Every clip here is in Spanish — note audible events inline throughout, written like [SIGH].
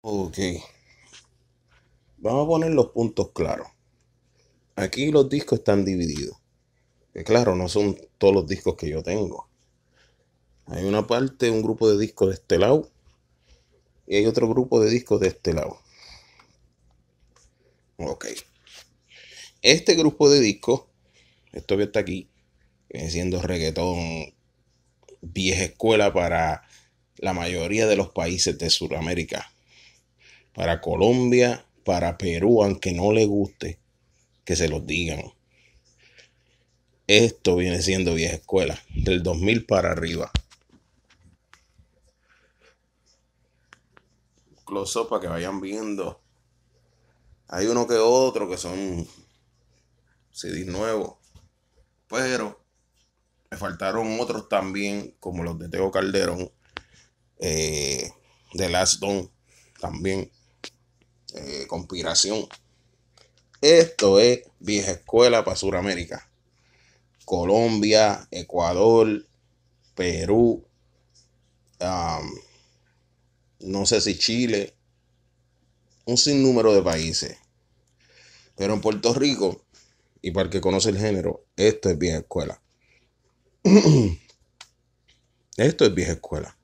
Ok. Vamos a poner los puntos claros. Aquí los discos están divididos. Que claro, no son todos los discos que yo tengo. Hay una parte, un grupo de discos de este lado. Y hay otro grupo de discos de este lado. Ok. Este grupo de discos, esto que está aquí, viene siendo reggaetón vieja escuela para la mayoría de los países de Sudamérica para Colombia, para Perú, aunque no le guste, que se los digan. Esto viene siendo vieja escuela, del 2000 para arriba. Close up para que vayan viendo. Hay uno que otro que son CDs nuevos, pero me faltaron otros también, como los de Teo Calderón, eh, de Last Don, también. Eh, conspiración. Esto es vieja escuela para Sudamérica. Colombia, Ecuador, Perú, no sé si Chile, un sinnúmero de países. Pero en Puerto Rico, y para el que conoce el género, esto es vieja escuela. [CLEARS THROAT] esto es vieja escuela.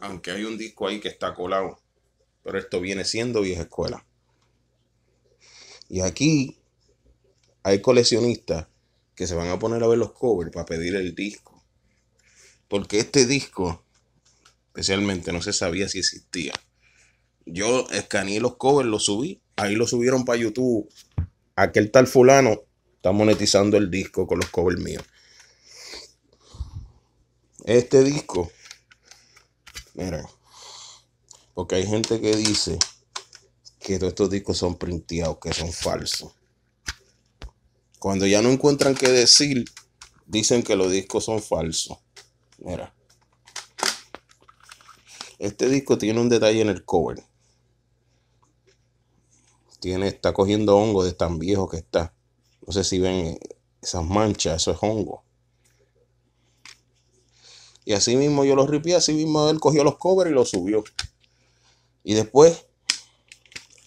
Aunque hay un disco ahí que está colado pero esto viene siendo vieja escuela. Y aquí hay coleccionistas que se van a poner a ver los covers para pedir el disco. Porque este disco, especialmente, no se sabía si existía. Yo escaneé los covers, los subí. Ahí lo subieron para YouTube. Aquel tal fulano está monetizando el disco con los covers míos. Este disco, mira, porque hay gente que dice que todos estos discos son printeados, que son falsos. Cuando ya no encuentran qué decir, dicen que los discos son falsos. Mira. Este disco tiene un detalle en el cover. Tiene, está cogiendo hongo de tan viejo que está. No sé si ven esas manchas, eso es hongo. Y así mismo yo los ripié, así mismo él cogió los covers y los subió. Y después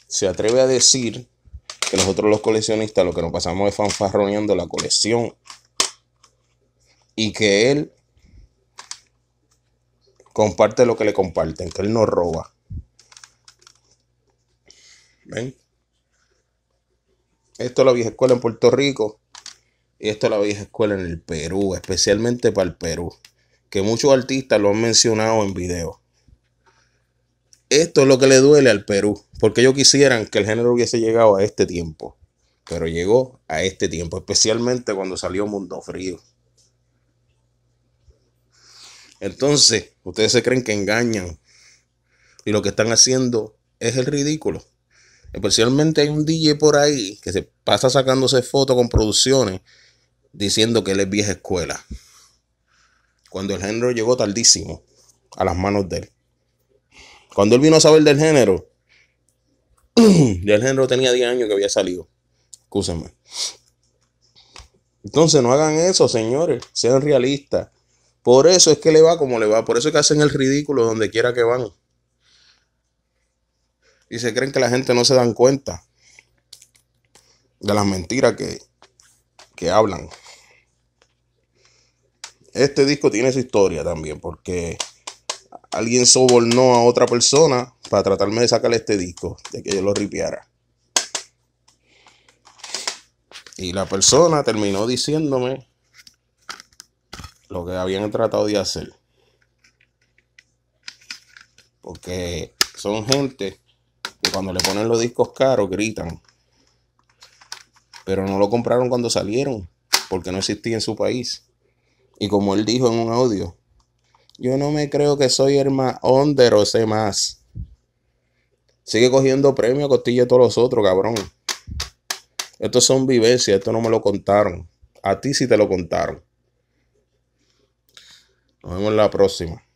se atreve a decir que nosotros los coleccionistas lo que nos pasamos es fanfarroneando la colección y que él comparte lo que le comparten, que él no roba. ¿Ven? Esto es la vieja escuela en Puerto Rico y esto es la vieja escuela en el Perú, especialmente para el Perú, que muchos artistas lo han mencionado en videos. Esto es lo que le duele al Perú, porque ellos quisieran que el género hubiese llegado a este tiempo, pero llegó a este tiempo, especialmente cuando salió Mundo Frío. Entonces, ustedes se creen que engañan y lo que están haciendo es el ridículo. Especialmente hay un DJ por ahí que se pasa sacándose fotos con producciones diciendo que él es vieja escuela. Cuando el género llegó tardísimo a las manos de él. Cuando él vino a saber del género, [CLEARS THROAT] del género tenía 10 años que había salido. Excúsenme. Entonces no hagan eso, señores. Sean realistas. Por eso es que le va como le va. Por eso es que hacen el ridículo donde quiera que van. Y se creen que la gente no se dan cuenta de las mentiras que, que hablan. Este disco tiene su historia también, porque alguien sobornó a otra persona para tratarme de sacarle este disco, de que yo lo ripiara. Y la persona terminó diciéndome lo que habían tratado de hacer. Porque son gente que cuando le ponen los discos caros gritan. Pero no lo compraron cuando salieron, porque no existía en su país. Y como él dijo en un audio, yo no me creo que soy el más under o sé más. Sigue cogiendo premios, costilla todos los otros, cabrón. Estos son vivencias, esto no me lo contaron. A ti sí te lo contaron. Nos vemos en la próxima.